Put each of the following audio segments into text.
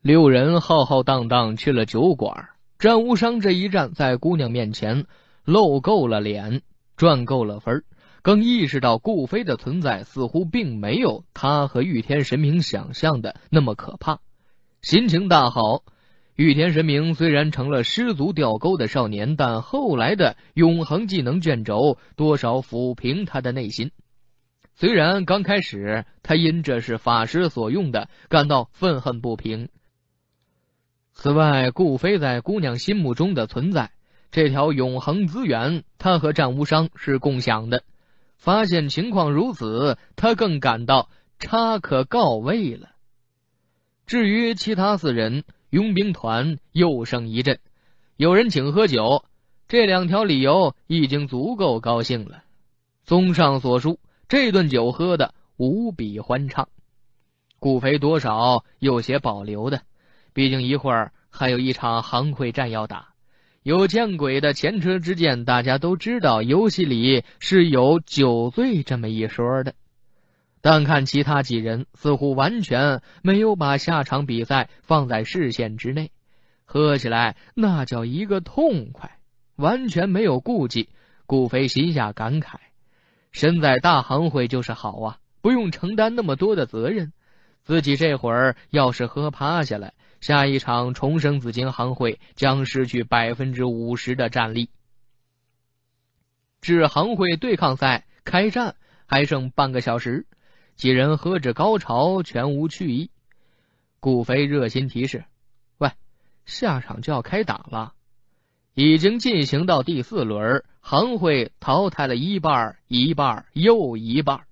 六人浩浩荡荡去了酒馆。战无伤这一战在姑娘面前露够了脸，赚够了分，更意识到顾飞的存在似乎并没有他和玉天神明想象的那么可怕，心情大好。玉天神明虽然成了失足掉沟的少年，但后来的永恒技能卷轴多少抚平他的内心。虽然刚开始他因这是法师所用的感到愤恨不平。此外，顾飞在姑娘心目中的存在，这条永恒资源，他和战无伤是共享的。发现情况如此，他更感到差可告慰了。至于其他四人，佣兵团又胜一阵，有人请喝酒，这两条理由已经足够高兴了。综上所述，这顿酒喝的无比欢畅。顾飞多少有些保留的，毕竟一会儿。还有一场行会战要打，有见鬼的前车之鉴，大家都知道游戏里是有酒醉这么一说的。但看其他几人似乎完全没有把下场比赛放在视线之内，喝起来那叫一个痛快，完全没有顾忌。顾飞心下感慨：身在大行会就是好啊，不用承担那么多的责任。自己这会儿要是喝趴下来。下一场重生紫金行会将失去百分之五十的战力，至行会对抗赛开战还剩半个小时，几人喝至高潮全无去意。顾飞热心提示：“喂，下场就要开打了，已经进行到第四轮，行会淘汰了一半，一半又一半。”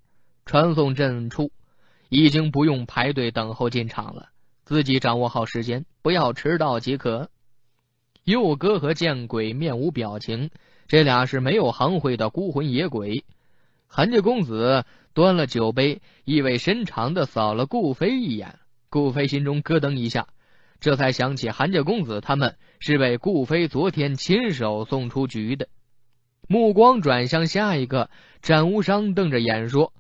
传送阵处已经不用排队等候进场了。自己掌握好时间，不要迟到即可。佑哥和见鬼面无表情，这俩是没有行会的孤魂野鬼。韩家公子端了酒杯，意味深长的扫了顾飞一眼，顾飞心中咯噔一下，这才想起韩家公子他们是被顾飞昨天亲手送出局的。目光转向下一个，展无伤瞪着眼说：“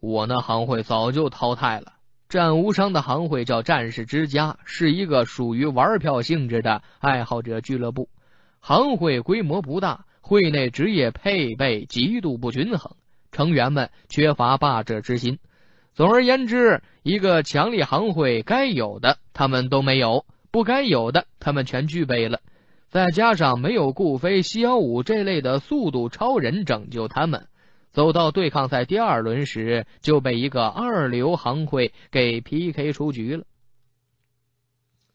我那行会早就淘汰了。”战无伤的行会叫战士之家，是一个属于玩票性质的爱好者俱乐部。行会规模不大，会内职业配备极度不均衡，成员们缺乏霸者之心。总而言之，一个强力行会该有的他们都没有，不该有的他们全具备了。再加上没有顾飞、西幺五这类的速度超人拯救他们。走到对抗赛第二轮时，就被一个二流行会给 PK 出局了。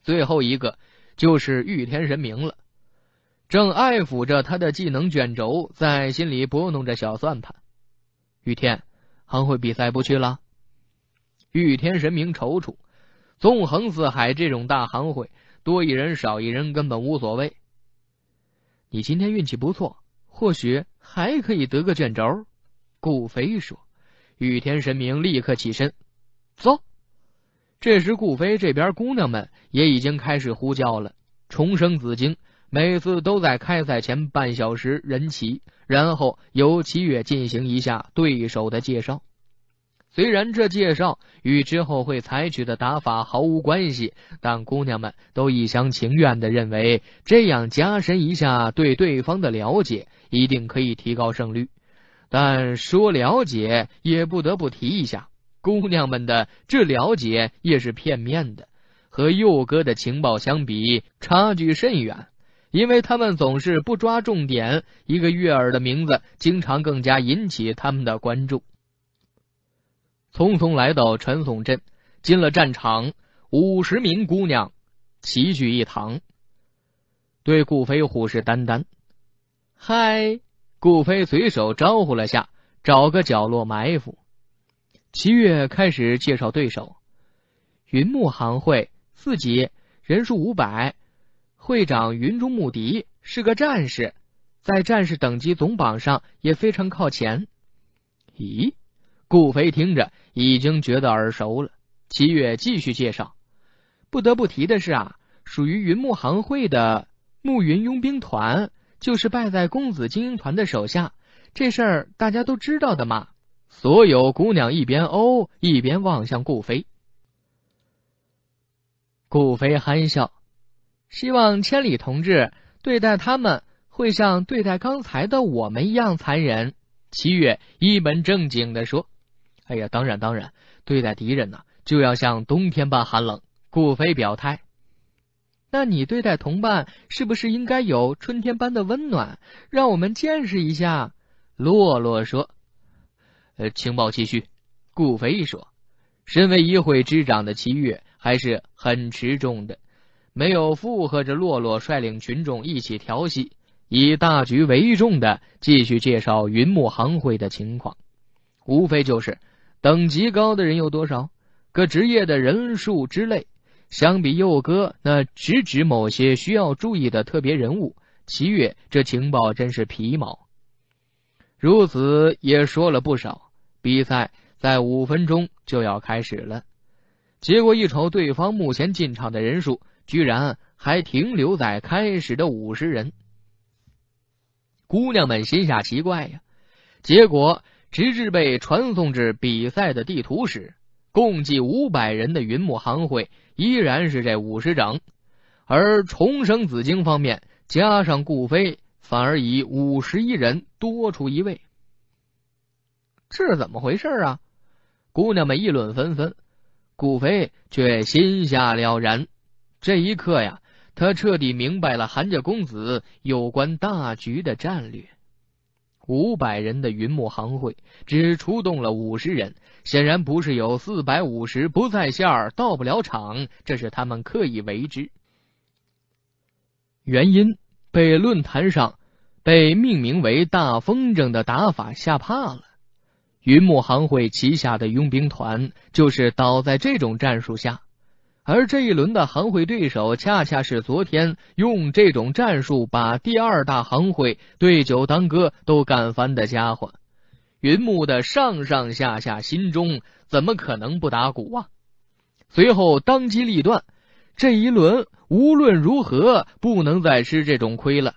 最后一个就是御天神明了，正爱抚着他的技能卷轴，在心里拨弄着小算盘。玉天，行会比赛不去了？御天神明踌躇。纵横四海这种大行会，多一人少一人根本无所谓。你今天运气不错，或许还可以得个卷轴。顾飞说：“雨天神明立刻起身，走。”这时，顾飞这边姑娘们也已经开始呼叫了。重生紫晶每次都在开赛前半小时人齐，然后由齐月进行一下对手的介绍。虽然这介绍与之后会采取的打法毫无关系，但姑娘们都一厢情愿的认为，这样加深一下对对方的了解，一定可以提高胜率。但说了解，也不得不提一下姑娘们的。这了解也是片面的，和佑哥的情报相比，差距甚远。因为他们总是不抓重点，一个悦耳的名字，经常更加引起他们的关注。匆匆来到传送阵，进了战场，五十名姑娘齐聚一堂，对顾飞虎视眈眈。嗨！顾飞随手招呼了下，找个角落埋伏。齐月开始介绍对手：云木行会，四级，人数五百，会长云中木笛是个战士，在战士等级总榜上也非常靠前。咦？顾飞听着已经觉得耳熟了。齐月继续介绍，不得不提的是啊，属于云木行会的暮云佣兵团。就是败在公子精英团的手下，这事儿大家都知道的嘛。所有姑娘一边哦，一边望向顾飞。顾飞憨笑，希望千里同志对待他们会像对待刚才的我们一样残忍。七月一本正经的说：“哎呀，当然当然，对待敌人呢，就要像冬天般寒冷。”顾飞表态。那你对待同伴是不是应该有春天般的温暖？让我们见识一下。”洛洛说。“情报继续。”顾飞说。身为一会之长的齐月还是很持重的，没有附和着洛洛率领群众一起调戏，以大局为重的继续介绍云木行会的情况，无非就是等级高的人有多少，各职业的人数之类。相比佑哥那直指某些需要注意的特别人物，齐月这情报真是皮毛。如此也说了不少。比赛在五分钟就要开始了，结果一瞅，对方目前进场的人数居然还停留在开始的五十人。姑娘们心下奇怪呀，结果直至被传送至比赛的地图时，共计五百人的云木行会。依然是这五十整，而重生紫晶方面加上顾飞，反而以五十一人多出一位，这是怎么回事啊？姑娘们议论纷纷，顾飞却心下了然。这一刻呀，他彻底明白了韩家公子有关大局的战略。五百人的云木行会，只出动了五十人。显然不是有四百五十不在线儿到不了场，这是他们刻意为之。原因被论坛上被命名为“大风筝”的打法吓怕了。云木行会旗下的佣兵团就是倒在这种战术下，而这一轮的行会对手恰恰是昨天用这种战术把第二大行会对酒当歌都干翻的家伙。云木的上上下下心中怎么可能不打鼓啊？随后当机立断，这一轮无论如何不能再吃这种亏了。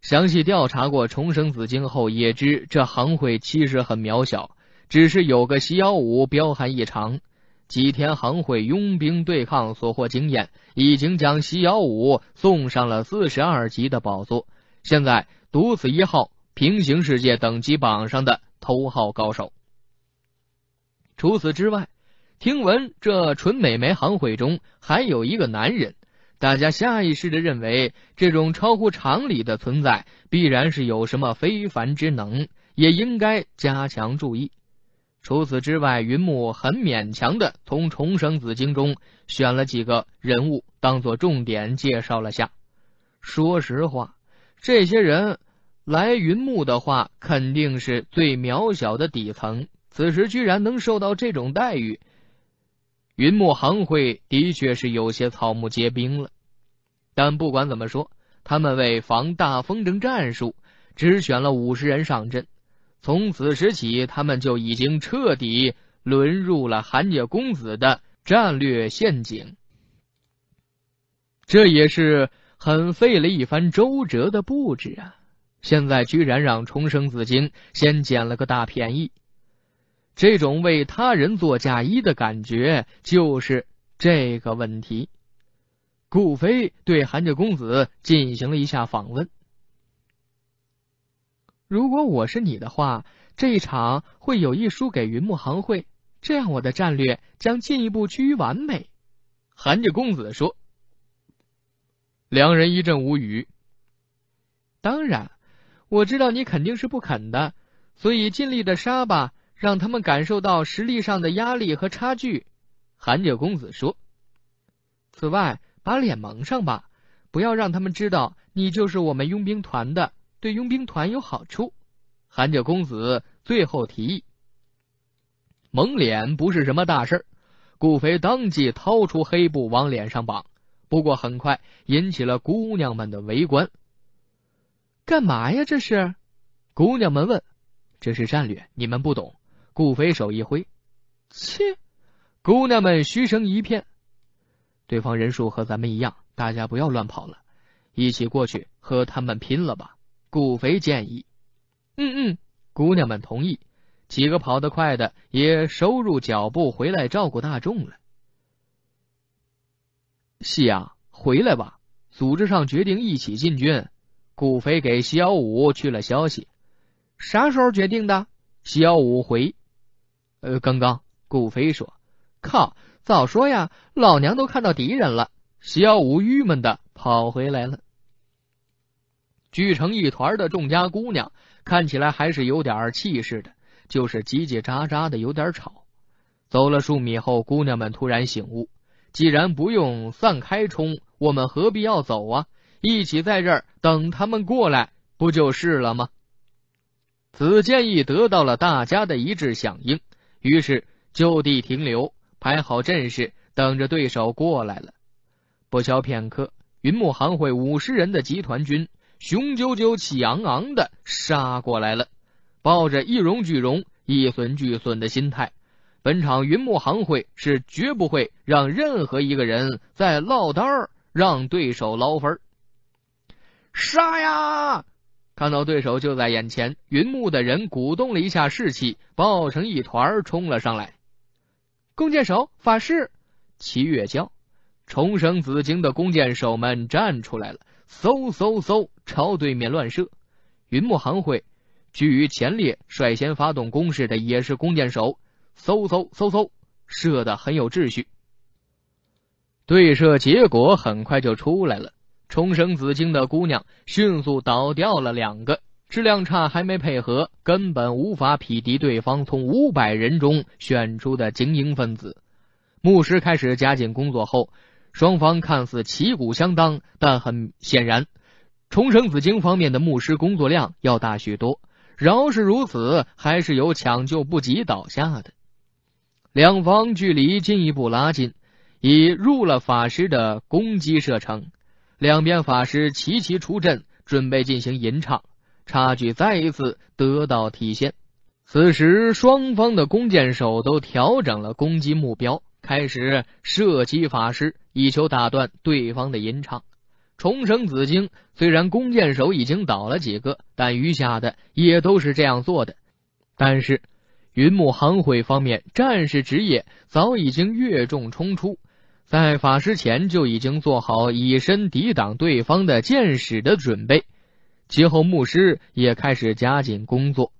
详细调查过重生紫晶后，也知这行会其实很渺小，只是有个西尧武彪悍异常。几天行会佣兵对抗所获经验，已经将西尧武送上了四十二级的宝座。现在独此一号平行世界等级榜上的。头号高手。除此之外，听闻这纯美眉行会中还有一个男人，大家下意识的认为这种超乎常理的存在，必然是有什么非凡之能，也应该加强注意。除此之外，云木很勉强的从《重生紫经》中选了几个人物当做重点介绍了下。说实话，这些人。来云木的话，肯定是最渺小的底层。此时居然能受到这种待遇，云木行会的确是有些草木皆兵了。但不管怎么说，他们为防大风筝战术，只选了五十人上阵。从此时起，他们就已经彻底沦入了韩家公子的战略陷阱。这也是很费了一番周折的布置啊。现在居然让重生紫金先捡了个大便宜，这种为他人做嫁衣的感觉就是这个问题。顾飞对韩家公子进行了一下访问：“如果我是你的话，这一场会有意输给云木行会，这样我的战略将进一步趋于完美。”韩家公子说。两人一阵无语。当然。我知道你肯定是不肯的，所以尽力的杀吧，让他们感受到实力上的压力和差距。”韩九公子说。“此外，把脸蒙上吧，不要让他们知道你就是我们佣兵团的，对佣兵团有好处。”韩九公子最后提议。蒙脸不是什么大事，顾飞当即掏出黑布往脸上绑，不过很快引起了姑娘们的围观。干嘛呀？这是，姑娘们问：“这是战略，你们不懂。”顾飞手一挥：“切！”姑娘们嘘声一片。对方人数和咱们一样，大家不要乱跑了，一起过去和他们拼了吧。顾飞建议：“嗯嗯。”姑娘们同意，几个跑得快的也收入脚步，回来照顾大众了。夕阳，回来吧！组织上决定一起进军。顾飞给肖五去了消息，啥时候决定的？肖五回，呃，刚刚。顾飞说：“靠，早说呀！老娘都看到敌人了。”肖五郁闷的跑回来了。聚成一团的众家姑娘看起来还是有点气势的，就是叽叽喳喳的有点吵。走了数米后，姑娘们突然醒悟：既然不用散开冲，我们何必要走啊？一起在这儿等他们过来，不就是了吗？此建议得到了大家的一致响应，于是就地停留，排好阵势，等着对手过来了。不消片刻，云木行会五十人的集团军，雄赳赳、气昂昂的杀过来了，抱着一荣俱荣、一损俱损的心态，本场云木行会是绝不会让任何一个人再落单儿，让对手捞分儿。杀呀！看到对手就在眼前，云木的人鼓动了一下士气，抱成一团冲了上来。弓箭手、法师、齐月娇、重生紫晶的弓箭手们站出来了，嗖嗖嗖，朝对面乱射。云木行会居于前列，率先发动攻势的也是弓箭手，嗖嗖嗖嗖，射的很有秩序。对射结果很快就出来了。重生紫晶的姑娘迅速倒掉了两个，质量差还没配合，根本无法匹敌对方从五百人中选出的精英分子。牧师开始加紧工作后，双方看似旗鼓相当，但很显然，重生紫晶方面的牧师工作量要大许多。饶是如此，还是有抢救不及倒下的。两方距离进一步拉近，已入了法师的攻击射程。两边法师齐齐出阵，准备进行吟唱，差距再一次得到体现。此时，双方的弓箭手都调整了攻击目标，开始射击法师，以求打断对方的吟唱。重生紫晶虽然弓箭手已经倒了几个，但余下的也都是这样做的。但是，云木行会方面战士职业早已经越众冲出。在法师前就已经做好以身抵挡对方的箭矢的准备，其后牧师也开始加紧工作，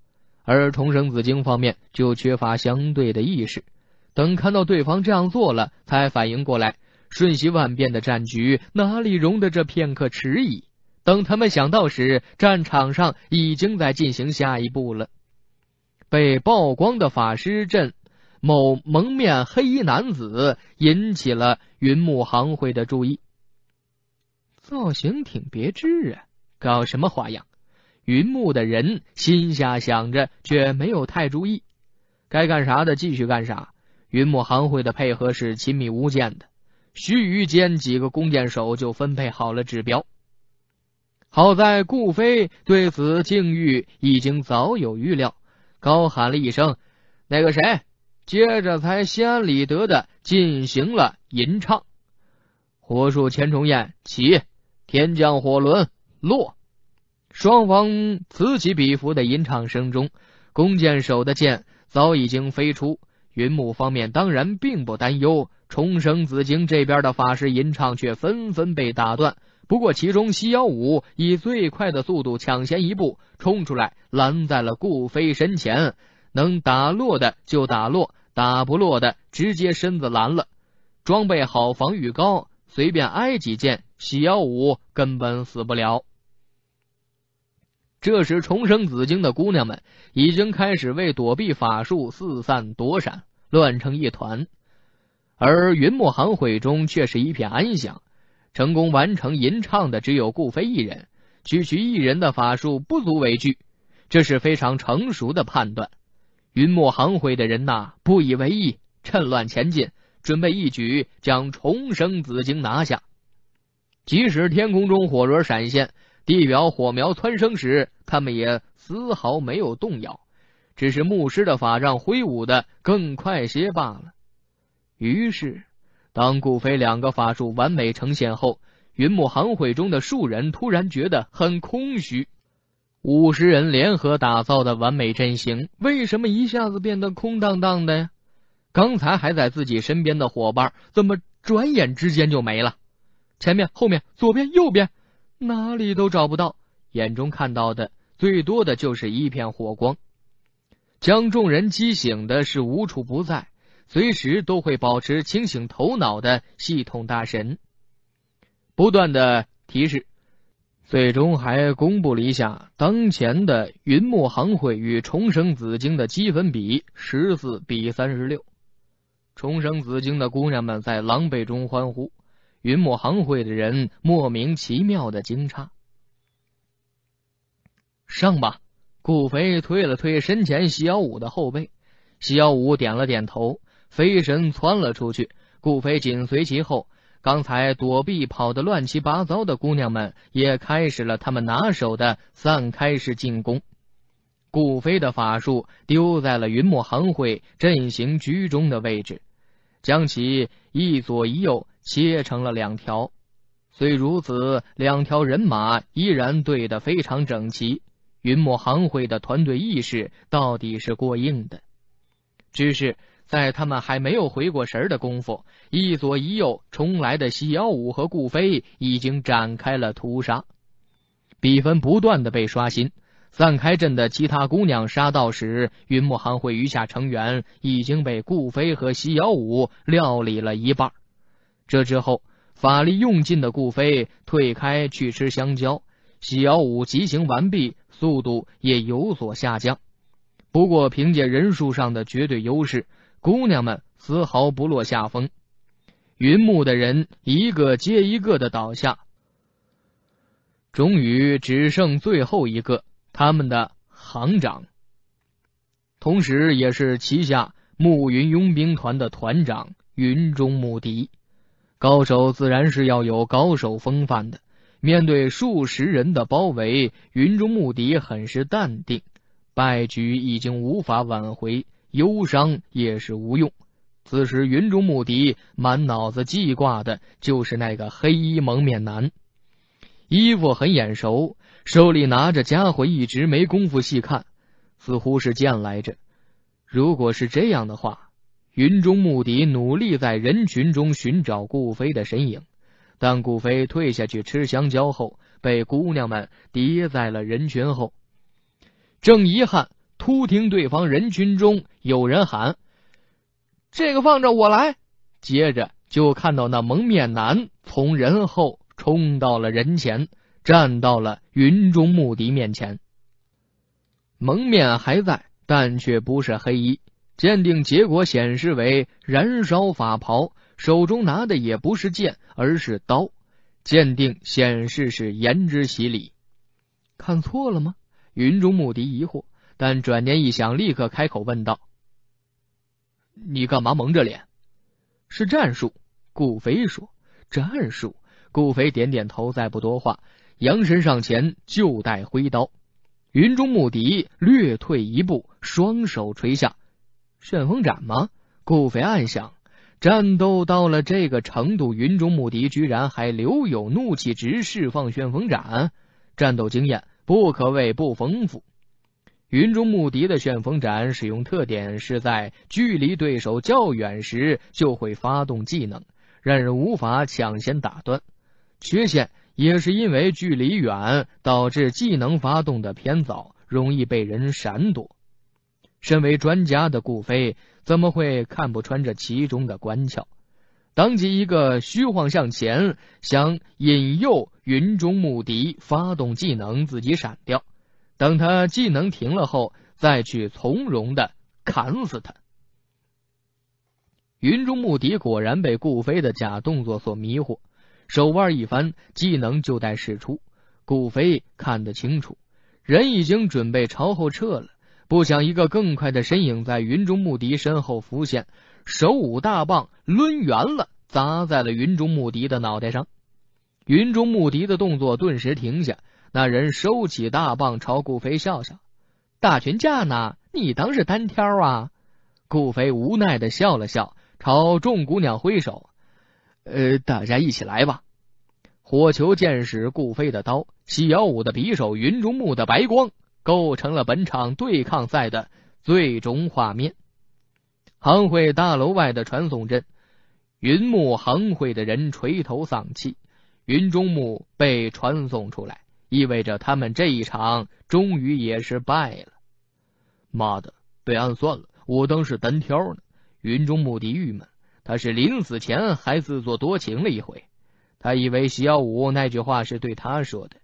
而重生紫晶方面就缺乏相对的意识，等看到对方这样做了，才反应过来。瞬息万变的战局哪里容得这片刻迟疑？等他们想到时，战场上已经在进行下一步了。被曝光的法师阵。某蒙面黑衣男子引起了云木行会的注意，造型挺别致啊，搞什么花样？云木的人心下想着，却没有太注意，该干啥的继续干啥。云木行会的配合是亲密无间的，须臾间，几个弓箭手就分配好了指标。好在顾飞对此境遇已经早有预料，高喊了一声：“那个谁。”接着才心安理得的进行了吟唱，火树千重焰起，天降火轮落。双方此起彼伏的吟唱声中，弓箭手的箭早已经飞出。云木方面当然并不担忧，重生紫晶这边的法师吟唱却纷纷被打断。不过其中西幺五以最快的速度抢先一步冲出来，拦在了顾飞身前。能打落的就打落，打不落的直接身子拦了。装备好，防御高，随便挨几箭，洗腰舞根本死不了。这时重生紫晶的姑娘们已经开始为躲避法术四散躲闪，乱成一团。而云墨行会中却是一片安详。成功完成吟唱的只有顾飞一人，区区一人的法术不足为惧，这是非常成熟的判断。云墨行会的人呐，不以为意，趁乱前进，准备一举将重生紫晶拿下。即使天空中火轮闪现，地表火苗蹿升时，他们也丝毫没有动摇，只是牧师的法杖挥舞的更快些罢了。于是，当顾飞两个法术完美呈现后，云墨行会中的数人突然觉得很空虚。五十人联合打造的完美阵型，为什么一下子变得空荡荡的呀？刚才还在自己身边的伙伴，怎么转眼之间就没了？前面、后面、左边、右边，哪里都找不到，眼中看到的最多的就是一片火光。将众人激醒的是无处不在、随时都会保持清醒头脑的系统大神，不断的提示。最终还公布了一下当前的云木行会与重生紫晶的积分比十四比三十六。重生紫晶的姑娘们在狼狈中欢呼，云木行会的人莫名其妙的惊诧。上吧，顾飞推了推身前西小五的后背，西小五点了点头，飞身窜了出去，顾飞紧随其后。刚才躲避跑得乱七八糟的姑娘们也开始了他们拿手的散开式进攻。顾飞的法术丢在了云墨行会阵型居中的位置，将其一左一右切成了两条。虽如此，两条人马依然对得非常整齐。云墨行会的团队意识到底是过硬的，只是。在他们还没有回过神的功夫，一左一右冲来的西尧武和顾飞已经展开了屠杀，比分不断的被刷新。散开阵的其他姑娘杀到时，云木行会余下成员已经被顾飞和西尧武料理了一半。这之后，法力用尽的顾飞退开去吃香蕉，西尧武急行完毕，速度也有所下降。不过，凭借人数上的绝对优势。姑娘们丝毫不落下风，云木的人一个接一个的倒下，终于只剩最后一个，他们的行长，同时也是旗下暮云佣兵团的团长云中牧笛。高手自然是要有高手风范的，面对数十人的包围，云中牧笛很是淡定，败局已经无法挽回。忧伤也是无用。此时，云中牧笛满脑子记挂的就是那个黑衣蒙面男，衣服很眼熟，手里拿着家伙，一直没工夫细看，似乎是剑来着。如果是这样的话，云中牧笛努力在人群中寻找顾飞的身影，但顾飞退下去吃香蕉后，被姑娘们叠在了人群后，正遗憾。忽听对方人群中有人喊：“这个放着我来。”接着就看到那蒙面男从人后冲到了人前，站到了云中穆迪面前。蒙面还在，但却不是黑衣。鉴定结果显示为燃烧法袍，手中拿的也不是剑，而是刀。鉴定显示是颜之洗礼。看错了吗？云中穆迪疑惑。但转念一想，立刻开口问道：“你干嘛蒙着脸？”是战术，顾飞说。战术，顾飞点点头，再不多话，扬身上前就带挥刀。云中牧笛略退一步，双手垂下，旋风斩吗？顾飞暗想。战斗到了这个程度，云中牧笛居然还留有怒气值，释放旋风斩，战斗经验不可谓不丰富。云中牧笛的旋风斩使用特点是在距离对手较远时就会发动技能，让人无法抢先打断。缺陷也是因为距离远导致技能发动的偏早，容易被人闪躲。身为专家的顾飞怎么会看不穿这其中的关窍？当即一个虚晃向前，想引诱云中牧笛发动技能，自己闪掉。等他技能停了后，再去从容的砍死他。云中木笛果然被顾飞的假动作所迷惑，手腕一翻，技能就待使出。顾飞看得清楚，人已经准备朝后撤了，不想一个更快的身影在云中木笛身后浮现，手舞大棒抡圆了，砸在了云中木笛的脑袋上。云中木笛的动作顿时停下。那人收起大棒，朝顾飞笑笑：“大群架呢？你当是单挑啊？”顾飞无奈的笑了笑，朝众姑娘挥手：“呃，大家一起来吧！”火球剑矢，顾飞的刀，喜幺五的匕首，云中木的白光，构成了本场对抗赛的最终画面。行会大楼外的传送阵，云木行会的人垂头丧气，云中木被传送出来。意味着他们这一场终于也是败了。妈的，被暗算了！武当是单挑呢。云中牧迪郁闷，他是临死前还自作多情了一回，他以为席耀武那句话是对他说的。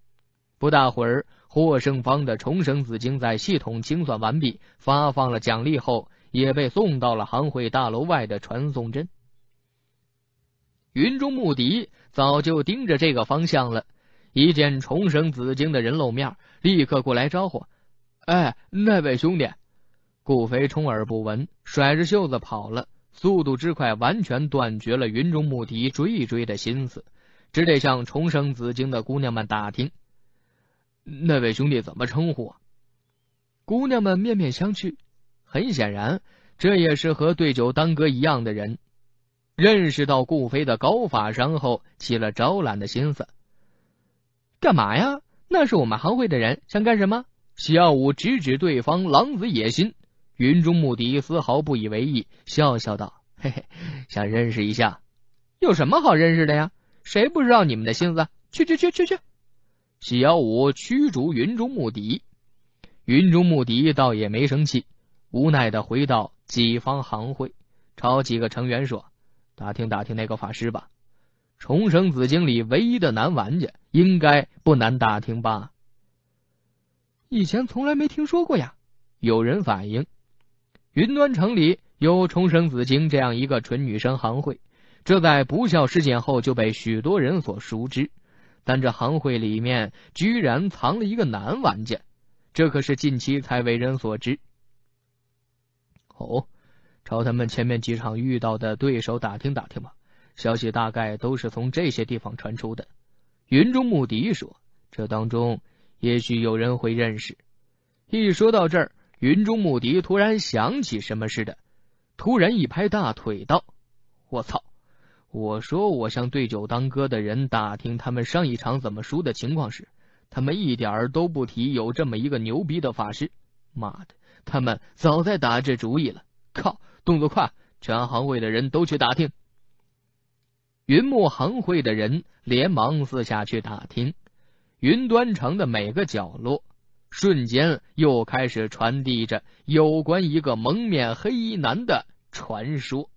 不大会儿，获胜方的重生紫晶在系统清算完毕、发放了奖励后，也被送到了行会大楼外的传送阵。云中牧迪早就盯着这个方向了。一见重生紫晶的人露面，立刻过来招呼：“哎，那位兄弟！”顾飞充耳不闻，甩着袖子跑了，速度之快，完全断绝了云中牧笛追一追的心思，只得向重生紫晶的姑娘们打听：“那位兄弟怎么称呼？”姑娘们面面相觑，很显然，这也是和对酒当歌一样的人，认识到顾飞的高法商后，起了招揽的心思。干嘛呀？那是我们行会的人，想干什么？许耀武直指对方狼子野心。云中牧笛丝毫不以为意，笑笑道：“嘿嘿，想认识一下，有什么好认识的呀？谁不知道你们的心思？去去去去去！”许耀武驱逐云中牧笛。云中牧笛倒也没生气，无奈的回到己方行会，朝几个成员说：“打听打听那个法师吧。”重生紫晶里唯一的男玩家，应该不难打听吧？以前从来没听说过呀！有人反映，云端城里有重生紫晶这样一个纯女生行会，这在不孝事件后就被许多人所熟知。但这行会里面居然藏了一个男玩家，这可是近期才为人所知。哦，朝他们前面几场遇到的对手打听打听吧。消息大概都是从这些地方传出的，云中穆笛说：“这当中也许有人会认识。”一说到这儿，云中穆笛突然想起什么似的，突然一拍大腿道：“我操！我说我向对酒当歌的人打听他们上一场怎么输的情况时，他们一点儿都不提有这么一个牛逼的法师。妈的，他们早在打这主意了！靠，动作快，全行会的人都去打听。”云木行会的人连忙四下去打听，云端城的每个角落，瞬间又开始传递着有关一个蒙面黑衣男的传说。